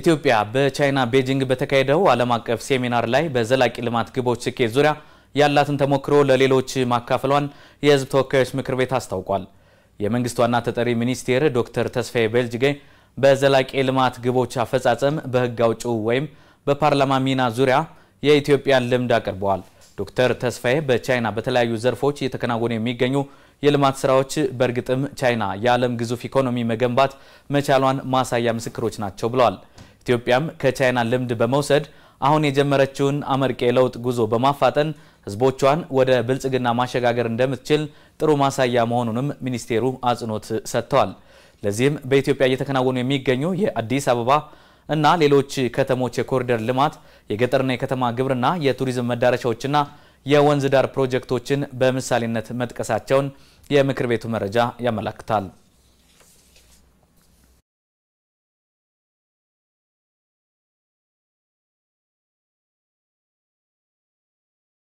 ኢትዮጵያ በቻይና ቤጂንግ በተካሄደው ዓለም አቀፍ ሴሚናር ላይ በዘላቂ ልማት ግቦች ስኬት ዙሪያ ያላትን ተሞክሮ ለሌሎች ማካፈሏን የሕዝብ ተወካዮች ምክር ቤት አስታውቋል። የመንግስት ዋና ተጠሪ ሚኒስቴር ዶክተር ተስፋዬ በልጅጌ በዘላቂ ልማት ግቦች አፈጻጸም በህግ አውጪው ወይም በፓርላማ ሚና ዙሪያ የኢትዮጵያን ልምድ አቅርበዋል። ዶክተር ተስፋዬ በቻይና በተለያዩ ዘርፎች እየተከናወኑ የሚገኙ የልማት ስራዎች በእርግጥም ቻይና የዓለም ግዙፍ ኢኮኖሚ መገንባት መቻሏን ማሳያ ምስክሮች ናቸው ብለዋል። ኢትዮጵያም ከቻይና ልምድ በመውሰድ አሁን የጀመረችውን አመርቂ የለውጥ ጉዞ በማፋጠን ህዝቦቿን ወደ ብልጽግና ማሸጋገር እንደምትችል ጥሩ ማሳያ መሆኑንም ሚኒስቴሩ አጽንኦት ሰጥተዋል። ለዚህም በኢትዮጵያ እየተከናወኑ የሚገኙ የአዲስ አበባ እና ሌሎች ከተሞች የኮሪደር ልማት፣ የገጠርና የከተማ ግብርና፣ የቱሪዝም መዳረሻዎችና የወንዝ ዳር ፕሮጀክቶችን በምሳሌነት መጥቀሳቸውን የምክር ቤቱ መረጃ ያመላክታል።